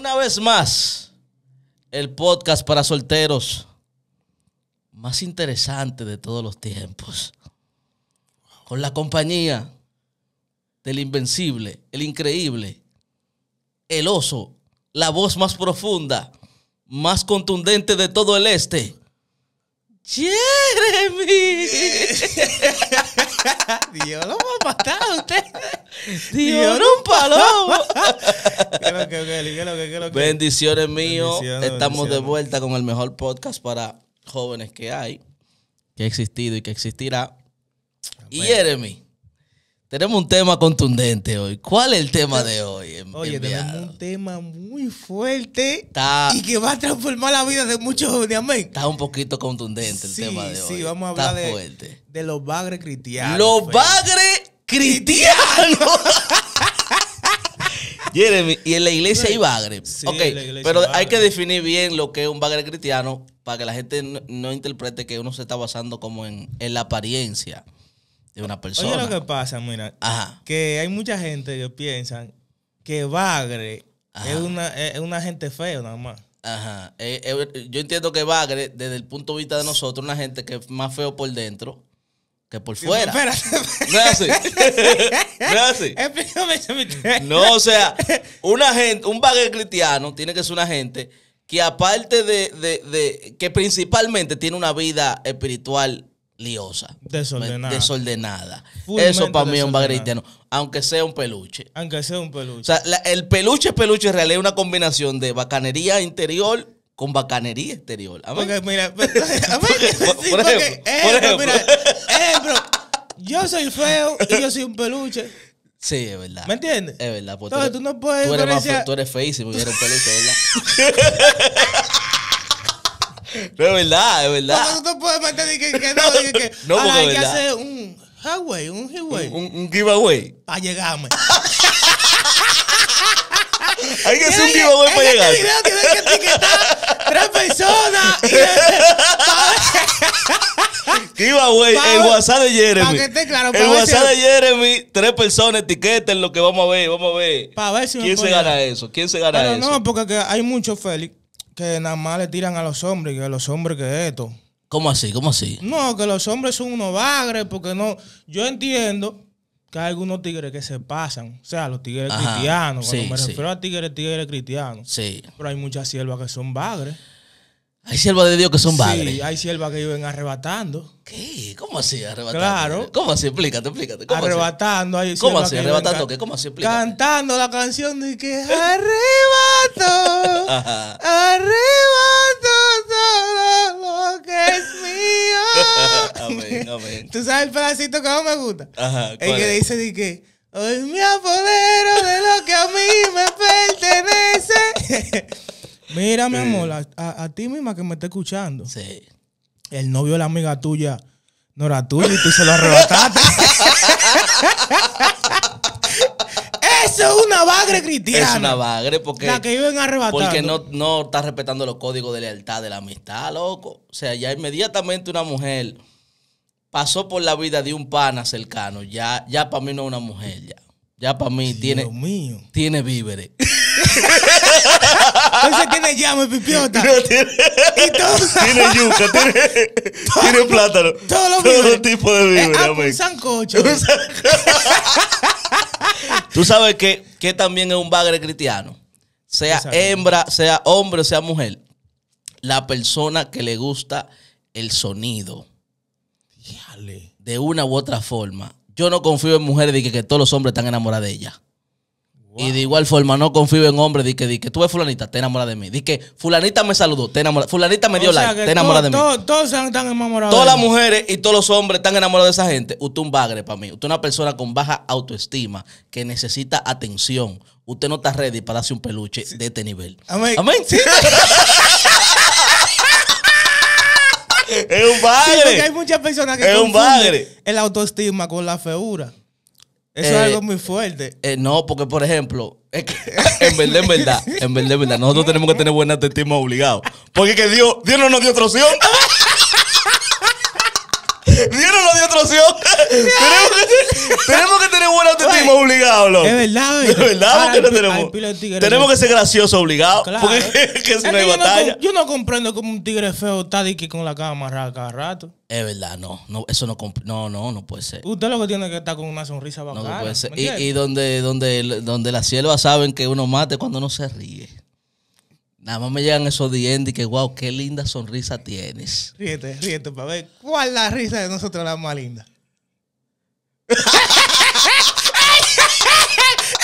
una vez más, el podcast para solteros más interesante de todos los tiempos. Con la compañía del invencible, el increíble, el oso, la voz más profunda, más contundente de todo el este. Jeremy. Dios, lo va a usted. Dios, un palomo. Bendiciones míos. Estamos de vuelta con el mejor podcast para jóvenes que hay, que ha existido y que existirá. Y Jeremy, tenemos un tema contundente hoy. ¿Cuál es el tema de hoy? Em- Oye, tenemos un tema muy fuerte y que va a transformar la vida de muchos jóvenes. Está un poquito contundente el tema de hoy. Sí, vamos a hablar de, los bagres cristianos. Los bagres cristiano. Jeremy, y en la iglesia hay bagre. pero hay que definir bien lo que es un bagre cristiano para que la gente no, interprete que uno se está basando como en, la apariencia de una persona. Oye, lo que pasa, mira, que hay mucha gente que piensa que bagre es una, es una gente fea nada más. Ajá. Eh, eh, yo entiendo que bagre, desde el punto de vista de nosotros, una gente que es más feo por dentro que por fuera. No, espérate. No es así. No es así. No, o sea, una gente, un bagre cristiano tiene que ser una gente que aparte de, de, que principalmente tiene una vida espiritual liosa. Desordenada. Desordenada. Eso para mí es un bagre cristiano. Aunque sea un peluche. Aunque sea un peluche. O sea, el peluche peluche en realidad es una combinación de bacanería interior con bacanería exterior. Porque mira, por, ejemplo, ejemplo mira, yo soy feo y yo soy un peluche. Sí, es verdad. ¿Me entiendes? Es verdad. Porque tú, no puedes. Tú eres, más, tú eres feísimo y eres un peluche, ¿verdad? es verdad, es verdad. Porque tú no puedes mantener que, que no, no, hay que hacer un highway, un highway. Un, giveaway. Para llegarme. Hay que hacer un giveaway para llegar. Este video que etiquetar tres personas. Y ¿Qué iba, güey? el WhatsApp de Jeremy. Para que esté claro. El WhatsApp de Jeremy, tres personas etiqueten lo que vamos a ver. Vamos a ver. ¿Quién se gana eso? ¿Quién se gana No, porque hay muchos, Félix, que nada más le tiran a los hombres, que a los hombres que esto. ¿Cómo así? ¿Cómo así? No, que los hombres son unos vagres, porque no. Yo entiendo que hay algunos tigres que se pasan. O sea, los tigres cristianos. Cuando me refiero a tigres, tigres cristianos. Sí. Pero hay muchas siervas que son bagres. Hay siervas de Dios que son bagres. Sí, hay siervas que viven arrebatando. ¿Qué? ¿Cómo así arrebatando? Claro. ¿Cómo así? Explícate, explícate. ¿Cómo arrebatando. Así? Hay ¿Cómo así? ¿Arrebatando qué? ¿Cómo así? explica? Cantando la canción de que arrebato, arrebato todo lo que es mío. amén, amén. ¿Tú sabes el pedacito que más me gusta? Ajá, el que dice de que... Hoy me apodero de lo que a mí me pertenece. Mira, mi amor, a, ti misma que me está escuchando. Sí. El novio de la amiga tuya no era tuyo y tú se lo arrebataste. Eso es una bagre cristiana. Es una vagre porque. La que iban arrebatando. Porque no, no está respetando los códigos de lealtad, de la amistad, loco. O sea, ya inmediatamente una mujer pasó por la vida de un pana cercano. Ya, ya para mí no es una mujer, ya. Ya para mí tiene. Mío. Tiene víveres. Entonces tiene llama, pipiota. tiene, y tiene yuca, tiene, plátano. Todo, tipo de eh, víveres. Ah, un sancocho. Tú sabes que, también es un bagre cristiano. Sea hembra, sea hombre, sea mujer. La persona que le gusta el sonido. De una u otra forma. Yo no confío en mujeres de que, que todos los hombres están enamorados de ella. Y de igual forma, no confío en hombres. Di que, di que tú ves fulanita, te enamora de mí. Di que fulanita me saludó, te enamora. Fulanita me dio like, te enamora de mí. todos están enamorados. Todas las mujeres y todos los hombres están enamorados de esa gente. Usted un bagre para mí. Usted una persona con baja autoestima que necesita atención. Usted no está ready para darse un peluche de este nivel. Amén. Amén. es un bagre. porque hay muchas personas que es un bagre. el autoestima con la feura. Eso es eh, algo muy fuerte. Eh, no, porque por ejemplo, es que, en verdad, en verdad, en verdad, en verdad, nosotros tenemos que tener buena autoestima obligado. Porque que Dios, Dios no nos dio otra opción. Dios no nos dio otra opción tenemos, que, tener buen autoestima obligado, Es verdad, Es verdad, no tenemos. Tenemos que ser gracioso obligado, Porque una batalla. Yo no comprendo cómo un tigre feo está con la cama amarrada cada rato. Es verdad, no, no eso no, no, no, puede ser. Usted lo que tiene que estar con una sonrisa bacana. Y, donde, donde, donde las saben que uno mate cuando no se ríe. Nada más me llegan esos dientes y que, wow, qué linda sonrisa tienes. Ríete, ríete, para ver cuál la risa de nosotros la más linda.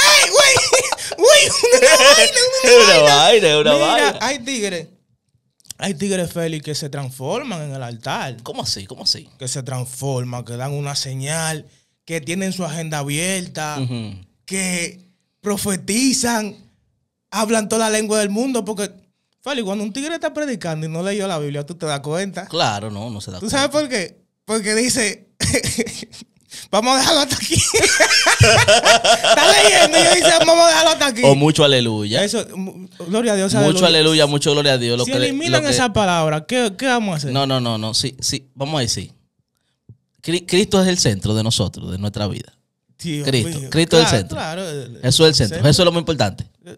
¡Ey, güey! ¡Güey! Una vaina, una Una hay tigres. Hay tigres Félix que se transforman en el altar. ¿Cómo así? ¿Cómo así? Que se transforman, que dan una señal, que tienen su agenda abierta, que profetizan, hablan toda la lengua del mundo, porque Félix, cuando un tigre está predicando y no leyó la Biblia, tú te das cuenta. Claro, no, no se da cuenta. ¿Tú sabes por qué? Porque dice, vamos a dejarlo hasta aquí. Está leyendo y yo dice, vamos a dejarlo hasta aquí. O mucho aleluya. Eso, gloria a Dios. Mucho aleluya, mucho gloria a Dios. si eliminan esa palabra, ¿qué, ¿qué, vamos a hacer? No, no, no, no. Sí, sí, vamos a decir. Cristo es el centro de nosotros, de nuestra vida. Cristo, Cristo es el centro. Eso es el centro. Eso es lo más importante. Eh,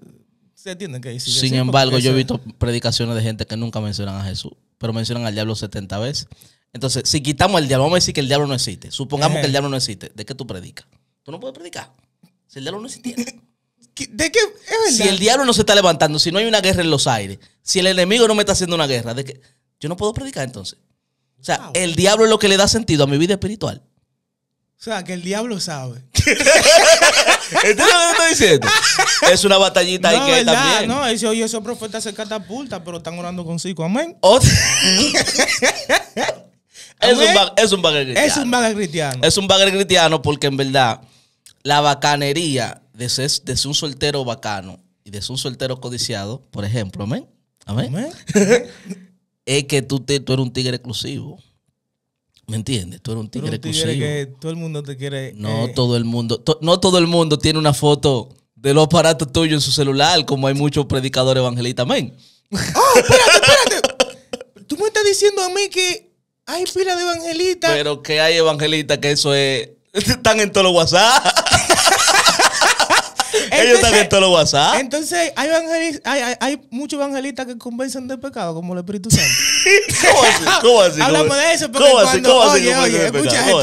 se entiende que sí, Sin embargo, yo he visto predicaciones de gente que nunca mencionan a Jesús, pero mencionan al diablo 70 veces entonces, si quitamos el diablo, vamos a decir que el diablo no existe. Supongamos que el eh. diablo no existe. ¿De qué tú predicas? Tú no puedes predicar. Si el diablo no existe ¿De qué? si el diablo no se está levantando, si no hay una guerra en los aires, si el enemigo no me está haciendo una guerra, ¿de qué? Yo no puedo predicar entonces. O sea, el diablo es lo que le da sentido a mi vida espiritual. O sea, que el diablo sabe. ¿Entonces lo que estoy diciendo? Es una batallita no, ahí que también. No, ese oye, esos profetas se catapulta, pero están orando consigo Amén. es, un ¿Eh? es un bagre cristiano. Es un bagre cristiano. Es un bagre cristiano porque en verdad la bacanería de, ser, un soltero bacano y de ser un soltero codiciado, por ejemplo, amén. Amén. es que tú, te, tú eres un tigre exclusivo. ¿Me entiendes? Tú eres un tigre, exclusivo. todo el mundo te quiere. No eh, todo el mundo. no todo el mundo tiene una foto de los aparatos tuyos en su celular, como hay muchos predicadores evangelistas. Amén. ¡Ah, espérate, espérate! Tú me estás diciendo a mí que hay pila de evangelistas. Pero que hay evangelistas que eso es. Están en todo los WhatsApp. Ellos están en todos los WhatsApp. Entonces, hay, muchos evangelistas que convencen del pecado, como el Espíritu Santo. ¿Cómo así? de eso, porque cuando, oye, oye, escucha esto,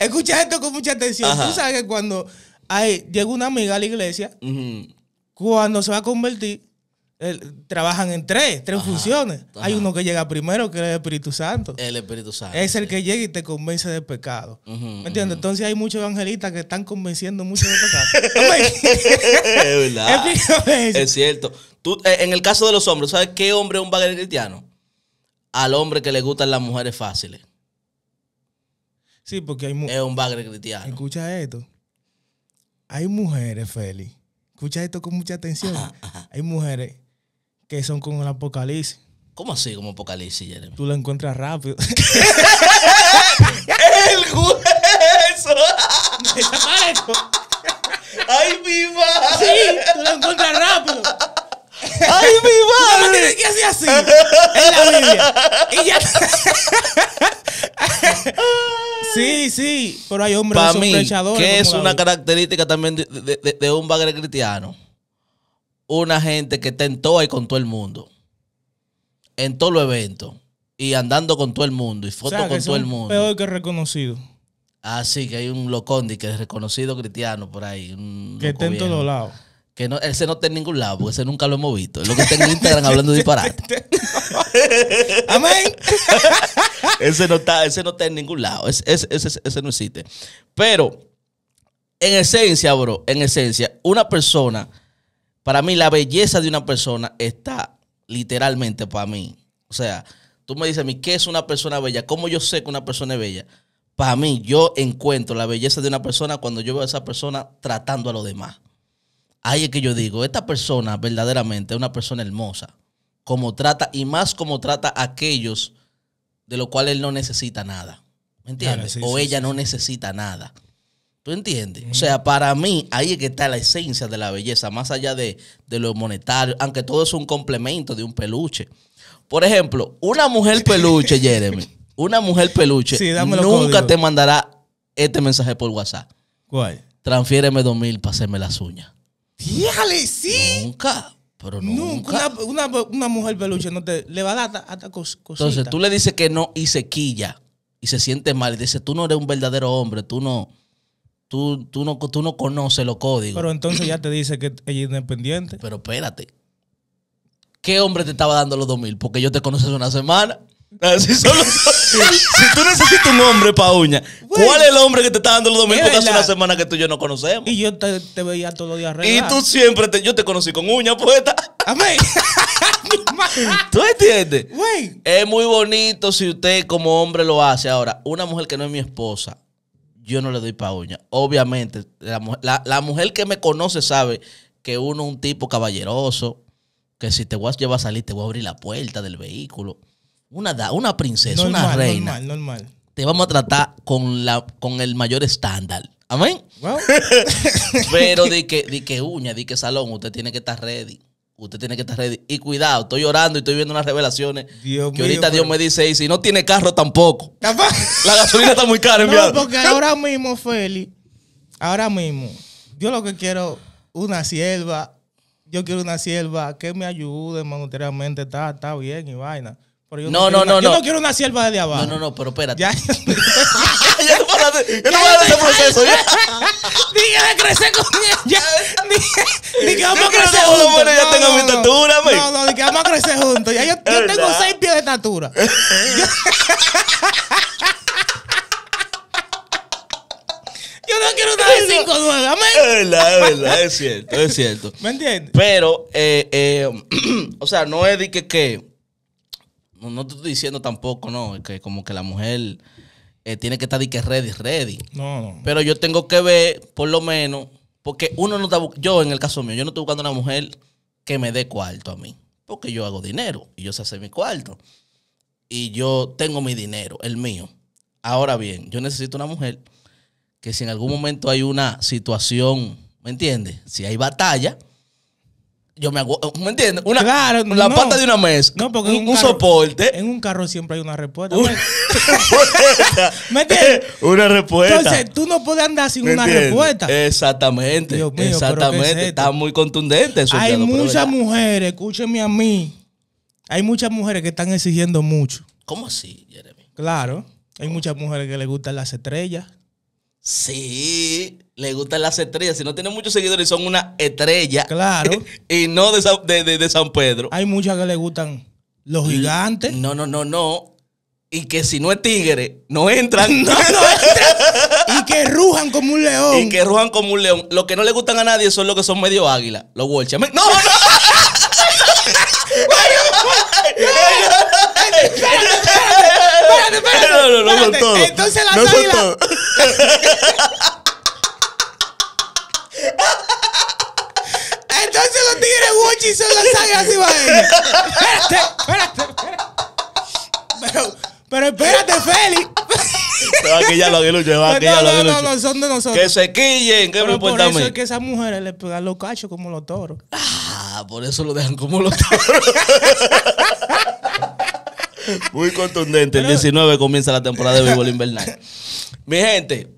escucha, esto con mucha atención. Tú sabes que cuando hay, llega una amiga a la iglesia, cuando se va a convertir, trabajan en tres, tres funciones. Hay uno que llega primero, que es el Espíritu Santo. El Espíritu Santo. Es el que llega y te convence del pecado. ¿Me entiendes? Entonces hay muchos evangelistas que están convenciendo mucho del pecado. es verdad. Es cierto. Eh, en el caso de los hombres, ¿sabes qué hombre es un bagre cristiano? Al hombre que le gustan las mujeres fáciles. Sí, porque hay Es un bagre cristiano. Escucha esto. Hay mujeres, Feli. Escucha esto con mucha atención. hay mujeres que son con el apocalipsis. ¿Cómo así como apocalipsis, Jeremy? Tú lo encuentras rápido. ¡El hueso! ¡Ay, mi madre! Sí, tú lo encuentras rápido. ¡Ay, mi madre! Tienes que así en la Biblia. Y ya. sí, sí, pero hay hombres Para mí, que es una característica también de, de un bagre cristiano? una gente que está en todo y con todo el mundo. En todos los eventos. Y andando con todo el mundo. Y foto con todo el mundo. Peor que reconocido. Ah, sí. que hay un locondi que es reconocido cristiano por ahí. que está en todos lados. Que no, ese no está en ningún lado, porque ese nunca lo hemos visto. Es lo que está en Instagram hablando disparate. Amén. ese, no está, ese no está en ningún lado. ese no existe. Pero, en esencia, bro, en esencia, una persona para mí la belleza de una persona está literalmente para mí. O sea, tú me dices a mí, ¿qué es una persona bella? ¿Cómo yo sé que una persona es bella? Para mí, yo encuentro la belleza de una persona cuando yo veo a esa persona tratando a los demás. Ahí es que yo digo, esta persona verdaderamente es una persona hermosa. Como trata, y más como trata a aquellos de los cuales él no necesita nada. ¿Me entiendes? o ella no necesita nada. ¿Tú entiendes? O sea, para mí ahí es que está la esencia de la belleza, más allá de, lo monetario, aunque todo es un complemento de un peluche. Por ejemplo, una mujer peluche, Jeremy, una mujer peluche nunca te mandará este mensaje por WhatsApp. ¿Cuál? Transfiéreme dos mil para hacerme las uñas. Díjale, sí. Nunca. Pero nunca. Una, mujer peluche no te, le va a dar hasta, cositas. Entonces tú le dices que no y se quilla y se siente mal. Y dice, tú no eres un verdadero hombre, tú no. Tú, no, tú no conoces los códigos. Pero entonces ya te dice que ella es independiente. Pero espérate. ¿Qué hombre te estaba dando los 2000? Porque yo te hace una semana. Ah, si, tú necesitas un hombre pa' uña, ¿cuál es el hombre que te está dando los 2000 Porque hace una semana que tú y yo no conocemos. Y yo te, veía todos los días Y tú siempre, yo te conocí con uña puesta. Amén. ¿Tú entiendes? Es muy bonito si usted como hombre lo hace. Ahora, una mujer que no es mi esposa, yo no le doy pa' uña. Obviamente, la, mujer que me conoce sabe que uno es un tipo caballeroso, que si te voy a llevar a salir, te voy a abrir la puerta del vehículo. Una, una princesa, una reina. Normal, normal. Te vamos a tratar con, la, con el mayor estándar. Amén. Pero de di que uña, di que salón, usted tiene que estar ready usted tiene que estar ready. Y cuidado, estoy llorando y estoy viendo unas revelaciones. Dios que ahorita Dios me dice, y si no tiene carro tampoco. La gasolina está muy cara, No, porque ahora mismo, Feli, ahora mismo, yo lo que quiero, una sierva, yo quiero una sierva que me ayude monetariamente, está, está bien y vaina. no, no, no, Yo no quiero una sierva de abajo. No, no, no, pero espérate. Ya. Yo no voy a hacer proceso crecer con ella. Ni, que vamos a crecer juntos. No, tengo mi estatura, No, no, ni que vamos a crecer juntos. Ya yo, tengo seis pies de estatura. Yo no quiero estar cinco, 5 9, Es verdad, es verdad, es cierto, es cierto. ¿Me entiendes? Pero, eh, eh, o sea, no es de que, que, no te estoy diciendo tampoco, no, es que como que la mujer eh, tiene que estar de que ready, ready. No, no. Pero yo tengo que ver, por lo menos, porque uno no está, yo en el caso mío, yo no estoy buscando una mujer que me dé cuarto a mí, porque yo hago dinero y yo sé hacer mi cuarto. Y yo tengo mi dinero, el mío. Ahora bien, yo necesito una mujer que si en algún momento hay una situación, ¿me entiendes? Si hay batalla, yo me hago, ¿me entiendes? Una, la pata de una mesa. No, porque un, un, soporte. En un carro siempre hay una respuesta. Una respuesta. ¿Me Una respuesta. Entonces, tú no puedes andar sin una respuesta. Exactamente. exactamente. Está muy contundente Hay muchas mujeres, escúcheme a mí. Hay muchas mujeres que están exigiendo mucho. ¿Cómo así, Jeremy? Claro. Hay muchas mujeres que les gustan las estrellas. Sí le gustan las estrellas. Si no tienen muchos seguidores, son una estrella. Claro. y no de San, Pedro. Hay muchas que le gustan los gigantes. No, no, no, no. Y que si no es tigre, no entran. no, no entran. y que rujan como un león. Y que rujan como un león. Lo que no le gustan a nadie son los que son medio águila. Los Walsh ¡No, no! Espérate, espérate, espérate. No, no, no, Entonces los tigres Gucci son las sagas así para Espérate, espérate, espérate. Pero, espérate, Félix. Pero aquí ya lo diluye, aquí ya no, lo No, no, son de nosotros. Que se quillen, que me importa Por eso es que esas mujeres le pegan los cachos como los toros. Ah, por eso lo dejan como los toros. Muy contundente. el 19 comienza la temporada de béisbol invernal. Mi gente,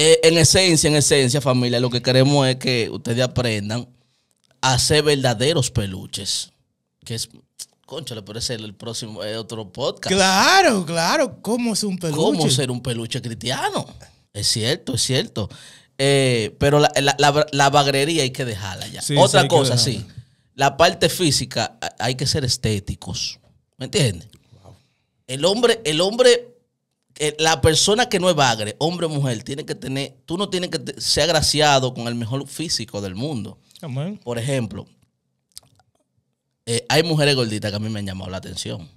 eh, en esencia, en esencia, familia, lo que queremos es que ustedes aprendan a ser verdaderos peluches. Que es, concha, le puede ser el próximo, otro podcast. Claro, claro. ¿Cómo es un peluche? ¿Cómo ser un peluche cristiano? Es cierto, es cierto. Eh, pero la, la, hay que dejarla ya. Otra cosa, sí. La parte física, hay que ser estéticos. ¿Me entiendes? El hombre, el hombre la persona que no es bagre, hombre o mujer, tiene que tener, tú no tienes que ser agraciado con el mejor físico del mundo. Amén. Por ejemplo, eh, hay mujeres gorditas que a mí me han llamado la atención,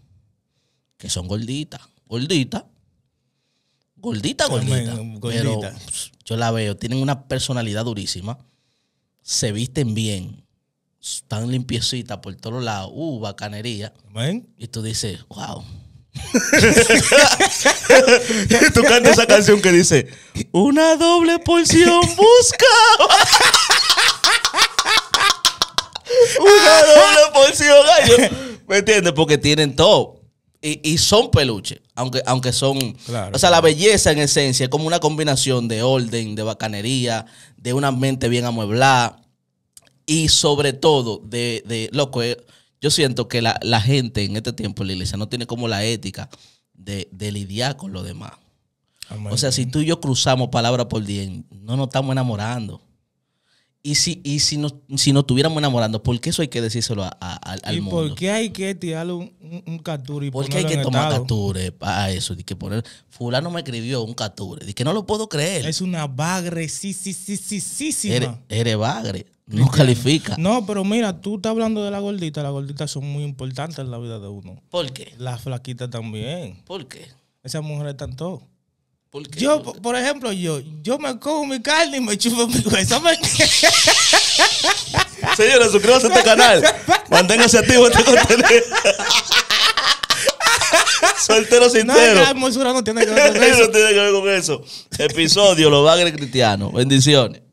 que son gorditas, gorditas, gordita, gordita. gordita. Pero yo la veo, tienen una personalidad durísima, se visten bien, están limpiecitas por todos lados, uh, bacanería. Amén. Y tú dices, wow Tú cantas esa canción que dice, una doble porción busca. una doble porción. ¿Me entiendes? Porque tienen todo. Y, son peluches, aunque, aunque son... o sea, la belleza en esencia es como una combinación de orden, de bacanería, de una mente bien amueblada y sobre todo de, de loco, eh, yo siento que la, gente en este tiempo en la iglesia no tiene como la ética de, lidiar con lo demás. O sea, si tú y yo cruzamos palabra por día, no nos estamos enamorando. Y si, y si, nos, si nos estuviéramos enamorando, ¿por qué eso hay que decírselo al, mundo? ¿Y por qué hay que tirarle un, un, capture y ¿Por qué hay que tomar capture para eso? que poner, fulano me escribió un capture. Dice que no lo puedo creer. Es una bagre, sí, sí, sí, sí, sí. Eres, eres bagre. No califica. No, pero mira, tú estás hablando de la gordita. Las gorditas son muy importantes en la vida de uno. ¿Por qué? Las flaquitas también. ¿Por qué? Esas mujeres están todo. ¿Por qué? Yo, por, ejemplo, yo, yo me cojo mi carne y me chupo mi hueso. Señores, Señora, suscríbase a este canal. Manténgase activo este contenido. Soltero sin No, la hermosura no tiene que ver con eso. no tiene que ver con eso. Episodio, los bagres cristianos. Bendiciones.